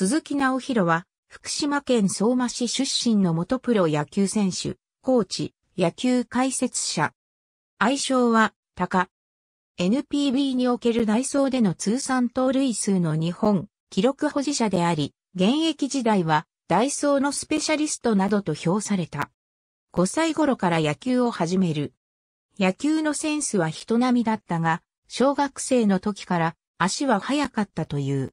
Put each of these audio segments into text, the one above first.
鈴木直弘は、福島県相馬市出身の元プロ野球選手、コーチ、野球解説者。愛称は、高。NPB における内装での通算盗塁数の日本、記録保持者であり、現役時代は、ダイソーのスペシャリストなどと評された。5歳頃から野球を始める。野球のセンスは人並みだったが、小学生の時から足は速かったという。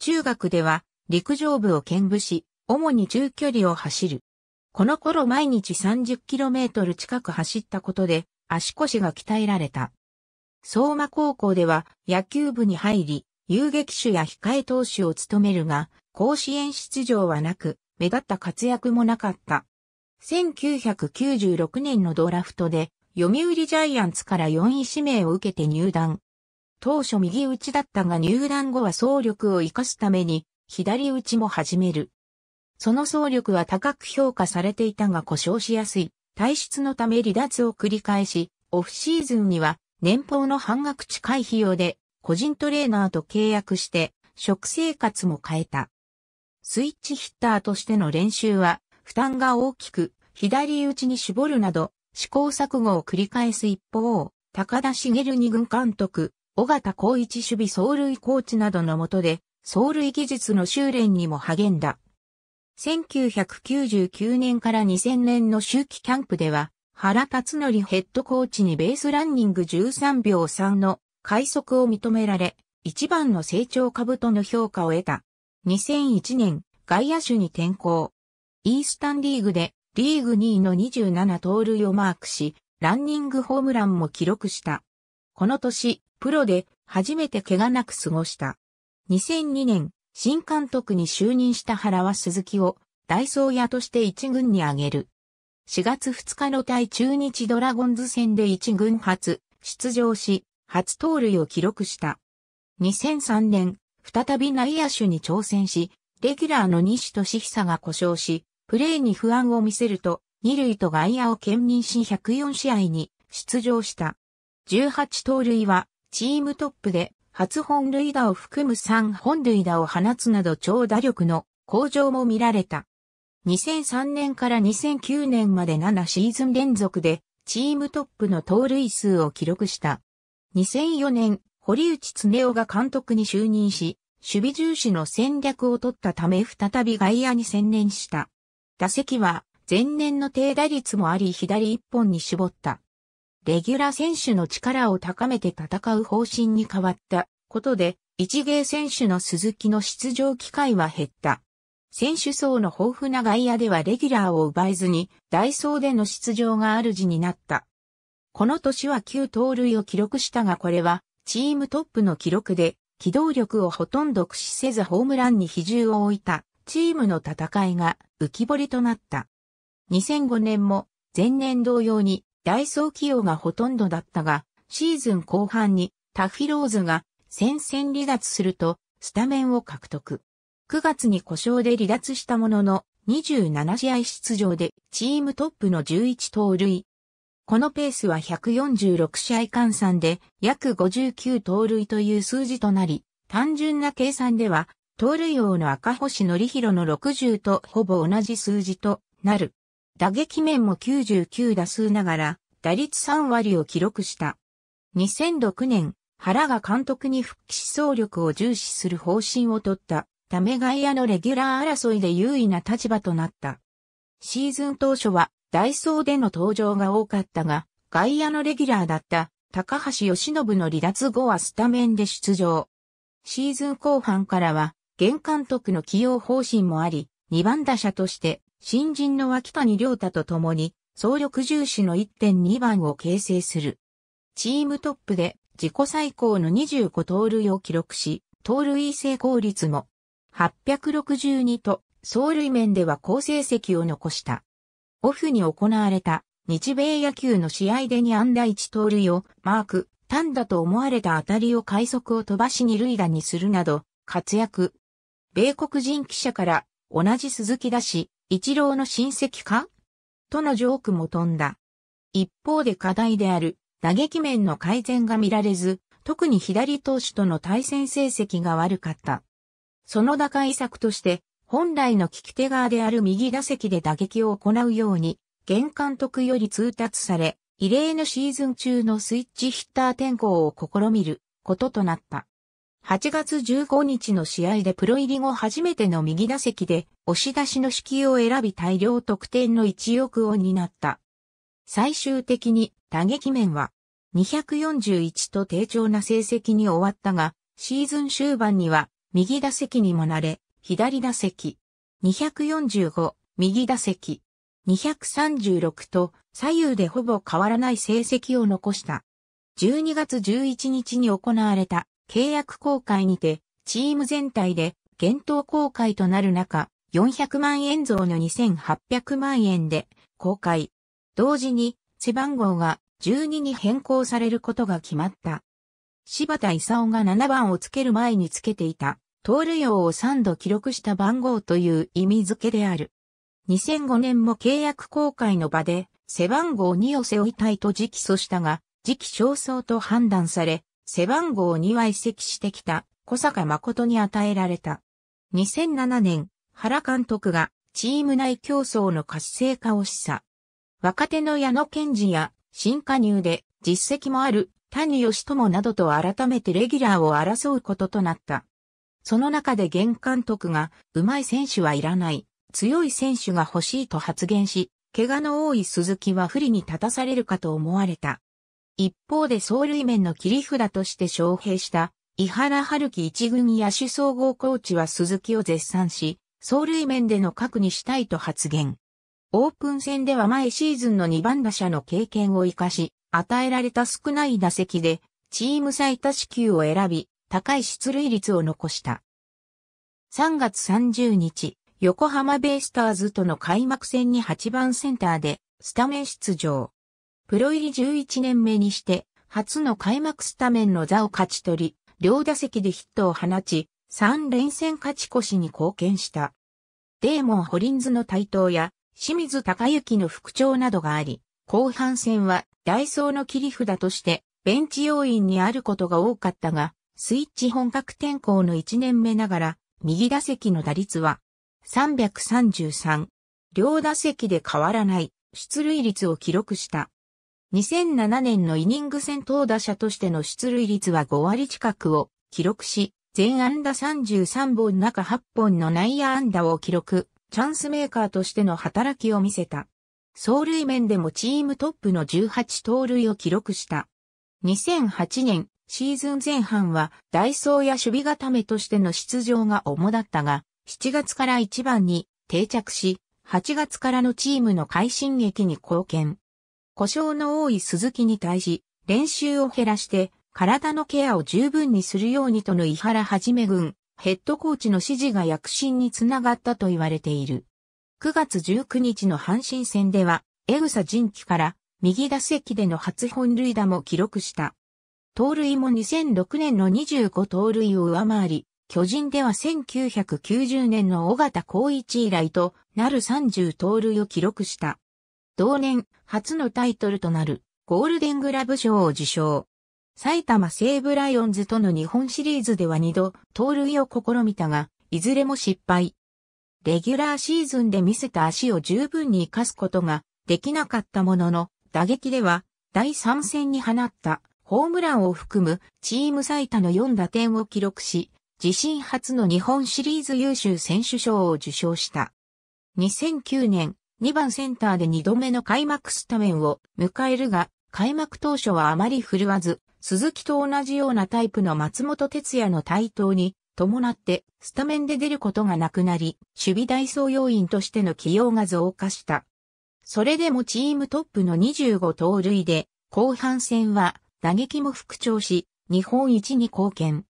中学では陸上部を兼部し、主に中距離を走る。この頃毎日 30km 近く走ったことで、足腰が鍛えられた。相馬高校では野球部に入り、遊撃手や控え投手を務めるが、甲子園出場はなく、目立った活躍もなかった。1996年のドラフトで、読売ジャイアンツから4位指名を受けて入団。当初右打ちだったが入団後は総力を活かすために、左打ちも始める。その総力は高く評価されていたが故障しやすい、体質のため離脱を繰り返し、オフシーズンには年俸の半額近い費用で個人トレーナーと契約して食生活も変えた。スイッチヒッターとしての練習は負担が大きく左打ちに絞るなど試行錯誤を繰り返す一方、高田茂二軍監督、尾形光一守備走塁コーチなどのもとで走塁技術の修練にも励んだ。1999年から2000年の秋季キャンプでは、原辰則ヘッドコーチにベースランニング13秒3の快速を認められ、一番の成長株との評価を得た。2001年、外野手に転向。イースタンリーグでリーグ2位の27盗塁をマークし、ランニングホームランも記録した。この年、プロで初めて怪我なく過ごした。2002年、新監督に就任した原は鈴木を、ダイソー屋として一軍に挙げる。4月2日の対中日ドラゴンズ戦で一軍初、出場し、初盗塁を記録した。2003年、再び内野手に挑戦し、レギュラーの西俊久が故障し、プレーに不安を見せると、二塁と外野を兼任し104試合に出場した。18盗塁はチームトップで初本塁打を含む3本塁打を放つなど長打力の向上も見られた。2003年から2009年まで7シーズン連続でチームトップの盗塁数を記録した。2004年、堀内恒夫が監督に就任し、守備重視の戦略を取ったため再び外野に専念した。打席は前年の低打率もあり左一本に絞った。レギュラー選手の力を高めて戦う方針に変わったことで、一芸選手の鈴木の出場機会は減った。選手層の豊富な外野ではレギュラーを奪えずに、ダイソーでの出場が主になった。この年は9盗塁を記録したがこれは、チームトップの記録で、機動力をほとんど駆使せずホームランに比重を置いた、チームの戦いが浮き彫りとなった。2005年も、前年同様に、ダイソー起用がほとんどだったが、シーズン後半にタフィローズが戦線離脱するとスタメンを獲得。9月に故障で離脱したものの27試合出場でチームトップの11盗塁。このペースは146試合換算で約59盗塁という数字となり、単純な計算では、盗塁王の赤星則弘の60とほぼ同じ数字となる。打撃面も99打数ながら、打率3割を記録した。2006年、原が監督に復帰し総力を重視する方針を取ったため外野のレギュラー争いで優位な立場となった。シーズン当初はダイソーでの登場が多かったが、外野のレギュラーだった高橋義信の離脱後はスタメンで出場。シーズン後半からは、現監督の起用方針もあり、2番打者として新人の脇谷良太と共に、総力重視の1.2番を形成する。チームトップで自己最高の25盗塁を記録し、盗塁成功率も862と、総塁面では好成績を残した。オフに行われた日米野球の試合でに安打1盗塁をマーク、単打と思われた当たりを快速を飛ばし二塁打にするなど活躍。米国人記者から同じ鈴木だし、一郎の親戚かとのジョークも飛んだ。一方で課題である打撃面の改善が見られず、特に左投手との対戦成績が悪かった。その打開策として、本来の利き手側である右打席で打撃を行うように、現監督より通達され、異例のシーズン中のスイッチヒッター転向を試みることとなった。8月15日の試合でプロ入り後初めての右打席で押し出しの指揮を選び大量得点の一翼を担った。最終的に打撃面は241と低調な成績に終わったが、シーズン終盤には右打席にもなれ、左打席245、右打席236と左右でほぼ変わらない成績を残した。12月11日に行われた契約公開にて、チーム全体で、検討公開となる中、400万円増の2800万円で公開。同時に背番号が12に変更されることが決まった。柴田勲が7番をつける前につけていた、盗塁王を3度記録した番号という意味付けである。2005年も契約公開の場で背番号2を背負いたいと直訴したが、時期尚早と判断され、背番号2は移籍してきた小坂誠に与えられた。2007年、原監督がチーム内競争の活性化を示唆。若手の矢野健二や新加入で実績もある谷義友などと改めてレギュラーを争うこととなった。その中で現監督が、うまい選手はいらない、強い選手が欲しいと発言し、怪我の多い鈴木は不利に立たされるかと思われた。一方で総類面の切り札として招聘した、伊原春樹一軍野手総合コーチは鈴木を絶賛し、走塁面での核にしたいと発言。オープン戦では前シーズンの2番打者の経験を活かし、与えられた少ない打席で、チーム最多支給を選び、高い出塁率を残した。3月30日、横浜ベイスターズとの開幕戦に8番センターで、スタメン出場。プロ入り11年目にして、初の開幕スタメンの座を勝ち取り、両打席でヒットを放ち、3連戦勝ち越しに貢献した。デーモン・ホリンズの台頭や、清水隆之の復調などがあり、後半戦はダイソーの切り札として、ベンチ要員にあることが多かったが、スイッチ本格転向の1年目ながら、右打席の打率は333。両打席で変わらない出塁率を記録した。2007年のイニング戦投打者としての出塁率は5割近くを記録し、全安打33本中8本の内野安打を記録、チャンスメーカーとしての働きを見せた。走塁面でもチームトップの18盗塁を記録した。2008年、シーズン前半は、ダイソーや守備固めとしての出場が主だったが、7月から1番に定着し、8月からのチームの快進撃に貢献。故障の多い鈴木に対し、練習を減らして、体のケアを十分にするようにとの井原はじめ軍、ヘッドコーチの指示が躍進につながったと言われている。9月19日の阪神戦では、江草人気から右打席での初本塁打も記録した。盗塁も2006年の25盗塁を上回り、巨人では1990年の尾形光一以来となる30盗塁を記録した。同年初のタイトルとなるゴールデングラブ賞を受賞。埼玉西武ライオンズとの日本シリーズでは2度盗塁を試みたが、いずれも失敗。レギュラーシーズンで見せた足を十分に活かすことができなかったものの、打撃では第3戦に放ったホームランを含むチーム最多の4打点を記録し、自身初の日本シリーズ優秀選手賞を受賞した。2009年2番センターで2度目の開幕スタメンを迎えるが、開幕当初はあまり振るわず、鈴木と同じようなタイプの松本哲也の台頭に伴ってスタメンで出ることがなくなり、守備代走要員としての起用が増加した。それでもチームトップの25盗塁で、後半戦は打撃も復調し、日本一に貢献。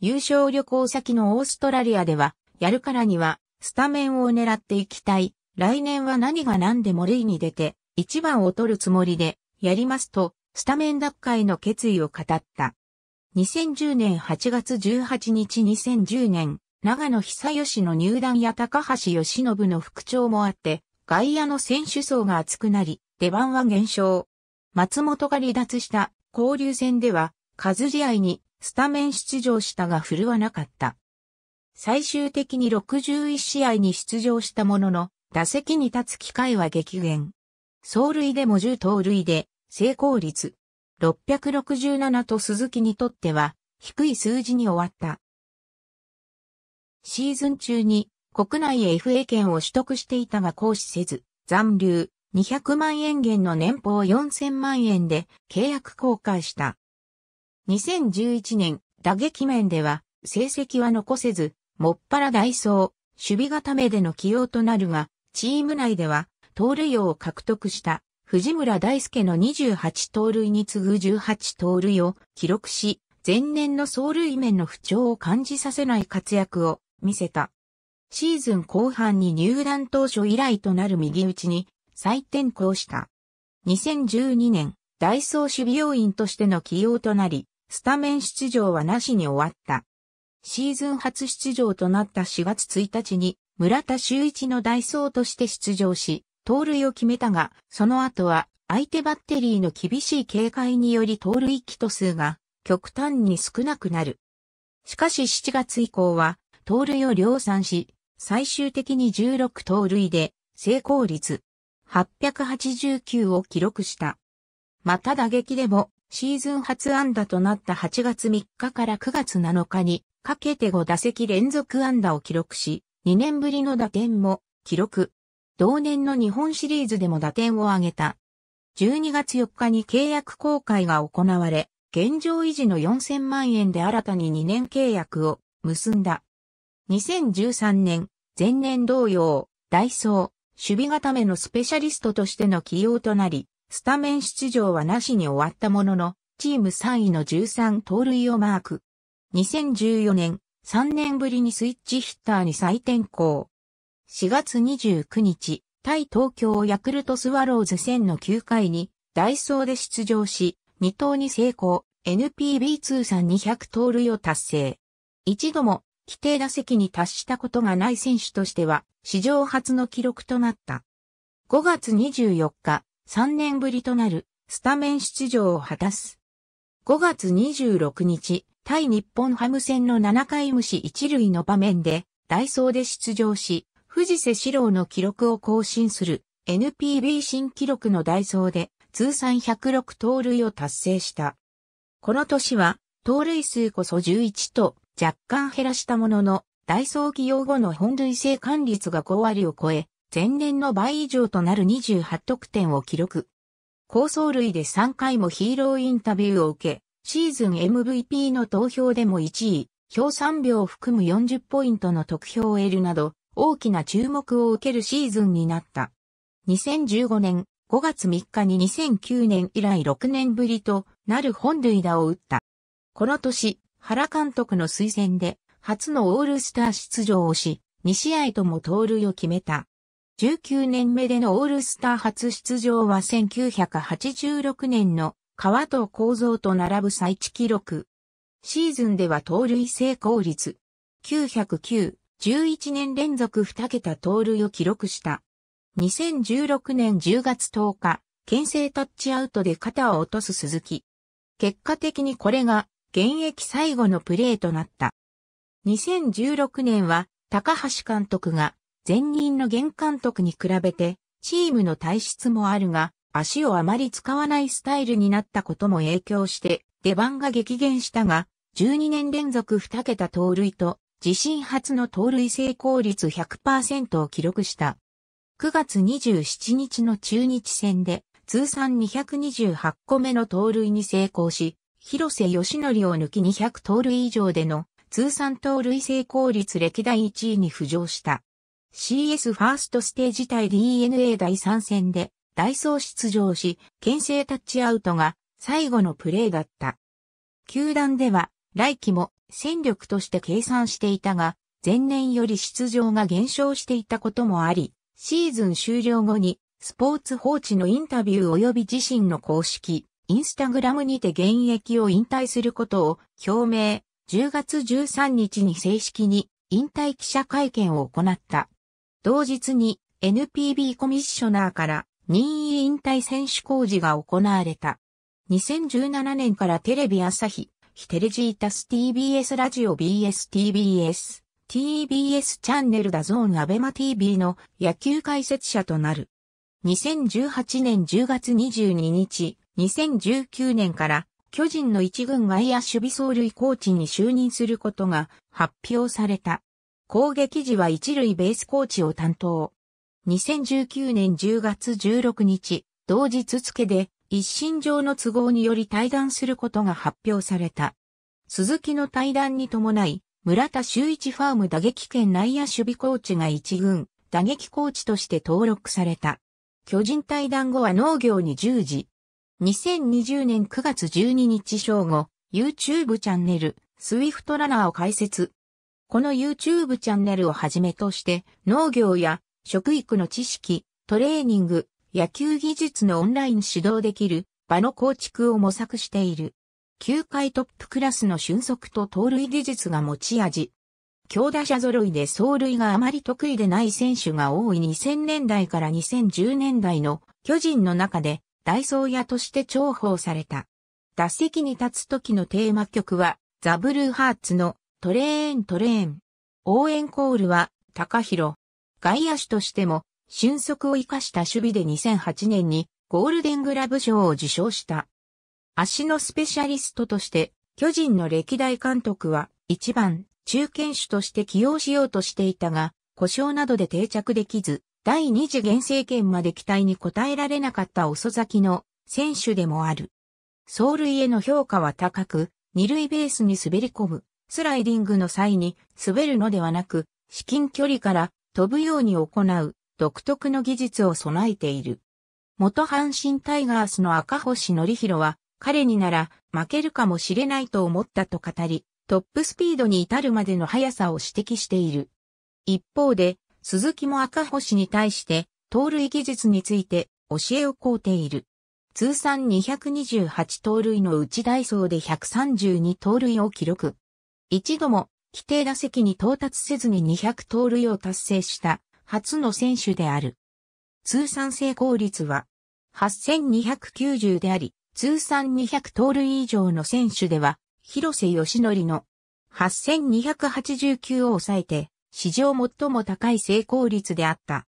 優勝旅行先のオーストラリアでは、やるからにはスタメンを狙っていきたい来年は何が何でも例に出て、一番を取るつもりで、やりますと、スタメン奪回の決意を語った。2010年8月18日2010年、長野久義の入団や高橋義信の副長もあって、外野の選手層が厚くなり、出番は減少。松本が離脱した交流戦では、数試合にスタメン出場したが振るわなかった。最終的に61試合に出場したものの、打席に立つ機会は激減。走塁でも10盗塁で、成功率667と鈴木にとっては、低い数字に終わった。シーズン中に国内 FA 権を取得していたが行使せず、残留200万円減の年俸4000万円で契約更改した。2011年、打撃面では成績は残せず、もっぱらダイソー、守備固めでの起用となるが、チーム内では、盗塁王を獲得した藤村大輔の28盗塁に次ぐ18盗塁を記録し、前年の走塁面の不調を感じさせない活躍を見せた。シーズン後半に入団当初以来となる右打ちに再転向した。2012年、ダイソー守備要員としての起用となり、スタメン出場はなしに終わった。シーズン初出場となった4月1日に村田修一の代走として出場し、盗塁を決めたが、その後は相手バッテリーの厳しい警戒により盗塁機と数が極端に少なくなる。しかし7月以降は盗塁を量産し、最終的に16盗塁で成功率889を記録した。また打撃でもシーズン初安打となった8月3日から9月7日にかけて5打席連続安打を記録し、2年ぶりの打点も記録。同年の日本シリーズでも打点を挙げた。12月4日に契約公開が行われ、現状維持の4000万円で新たに2年契約を結んだ。2013年、前年同様、ダイソー、守備固めのスペシャリストとしての起用となり、スタメン出場はなしに終わったものの、チーム3位の13盗塁をマーク。2014年、3年ぶりにスイッチヒッターに再転向。4月29日、対東京ヤクルトスワローズ戦の9回に、ダイソーで出場し、2投に成功、NPB 通算200盗塁を達成。一度も、規定打席に達したことがない選手としては、史上初の記録となった。5月24日、3年ぶりとなる、スタメン出場を果たす。5月26日、対日本ハム戦の7回無視一塁の場面で、ダイソーで出場し、藤瀬史郎の記録を更新する NPB 新記録のダイソーで通算106盗塁を達成した。この年は盗塁数こそ11と若干減らしたものの、ダイソー起用後の本塁生還率が5割を超え、前年の倍以上となる28得点を記録。高走塁で3回もヒーローインタビューを受け、シーズン MVP の投票でも1位、票3秒を含む40ポイントの得票を得るなど、大きな注目を受けるシーズンになった。2015年5月3日に2009年以来6年ぶりとなる本塁打を打った。この年、原監督の推薦で初のオールスター出場をし、2試合とも盗塁を決めた。19年目でのオールスター初出場は1986年の川藤構造と並ぶ最地記録。シーズンでは盗塁成功率909、11年連続2桁盗塁を記録した。2016年10月10日、牽制タッチアウトで肩を落とす鈴木。結果的にこれが現役最後のプレーとなった。2016年は高橋監督が前任の現監督に比べてチームの体質もあるが足をあまり使わないスタイルになったことも影響して出番が激減したが、12年連続2桁盗塁と自身初の盗塁成功率100%を記録した。9月27日の中日戦で通算228個目の盗塁に成功し、広瀬義則を抜き200盗塁以上での通算盗塁成功率歴代1位に浮上した。CS ファーストステージ対 DNA 第3戦でソー出場し、牽制タッチアウトが最後のプレーだった。球団では来季も戦力として計算していたが、前年より出場が減少していたこともあり、シーズン終了後にスポーツ報知のインタビュー及び自身の公式、インスタグラムにて現役を引退することを表明、10月13日に正式に引退記者会見を行った。同日に NPB コミッショナーから任意引退選手工事が行われた。2017年からテレビ朝日、ヒテレジータス TBS ラジオ BSTBS、TBS チャンネルダゾーンアベマ TV の野球解説者となる。2018年10月22日、2019年から巨人の一軍外野守備走塁コーチに就任することが発表された。攻撃時は一塁ベースコーチを担当。2019年10月16日、同日付で一身上の都合により対談することが発表された。鈴木の対談に伴い、村田修一ファーム打撃圏内野守備コーチが一軍、打撃コーチとして登録された。巨人対談後は農業に従事。2020年9月12日正午、YouTube チャンネル、スイフトラナーを開設。この YouTube チャンネルをはじめとして、農業や食育の知識、トレーニング、野球技術のオンライン指導できる場の構築を模索している。球界トップクラスの俊足と盗塁技術が持ち味。強打者揃いで走塁があまり得意でない選手が多い2000年代から2010年代の巨人の中でダイソー屋として重宝された。脱席に立つ時のテーマ曲はザ・ブルーハーツのトレーントレーン。応援コールは高弘。外野手としても、俊足を生かした守備で2008年にゴールデングラブ賞を受賞した。足のスペシャリストとして、巨人の歴代監督は一番中堅手として起用しようとしていたが、故障などで定着できず、第二次現政権まで期待に応えられなかった遅咲きの選手でもある。走塁への評価は高く、二塁ベースに滑り込む、スライディングの際に滑るのではなく、至近距離から飛ぶように行う独特の技術を備えている。元阪神タイガースの赤星則弘は、彼になら負けるかもしれないと思ったと語り、トップスピードに至るまでの速さを指摘している。一方で、鈴木も赤星に対して、盗塁技術について教えを請うている。通算228盗塁のうちダイソーで132盗塁を記録。一度も規定打席に到達せずに200盗塁を達成した初の選手である。通算成功率は8290であり、通算200盗塁以上の選手では、広瀬義則の8289を抑えて、史上最も高い成功率であった。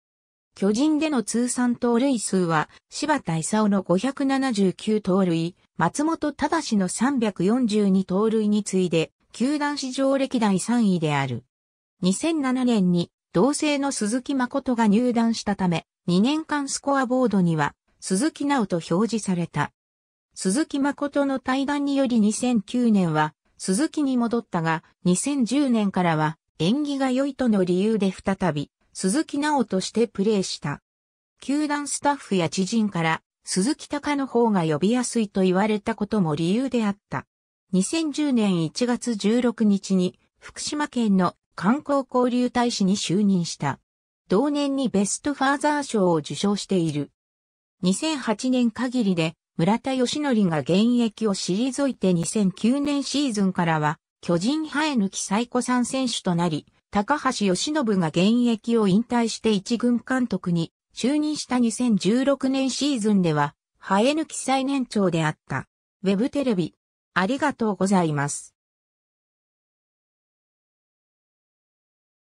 巨人での通算盗塁数は、柴田勲の579盗塁、松本忠の342盗塁に次いで、球団史上歴代3位である。2007年に同性の鈴木誠が入団したため、2年間スコアボードには鈴木直と表示された。鈴木誠の対談により2009年は鈴木に戻ったが、2010年からは縁起が良いとの理由で再び鈴木直としてプレーした。球団スタッフや知人から鈴木隆の方が呼びやすいと言われたことも理由であった。2010年1月16日に福島県の観光交流大使に就任した。同年にベストファーザー賞を受賞している。2008年限りで村田義則が現役を退いて2009年シーズンからは巨人生え抜き最古参選手となり、高橋義信が現役を引退して一軍監督に就任した2016年シーズンでは生え抜き最年長であった。ウェブテレビ、ありがとうございます。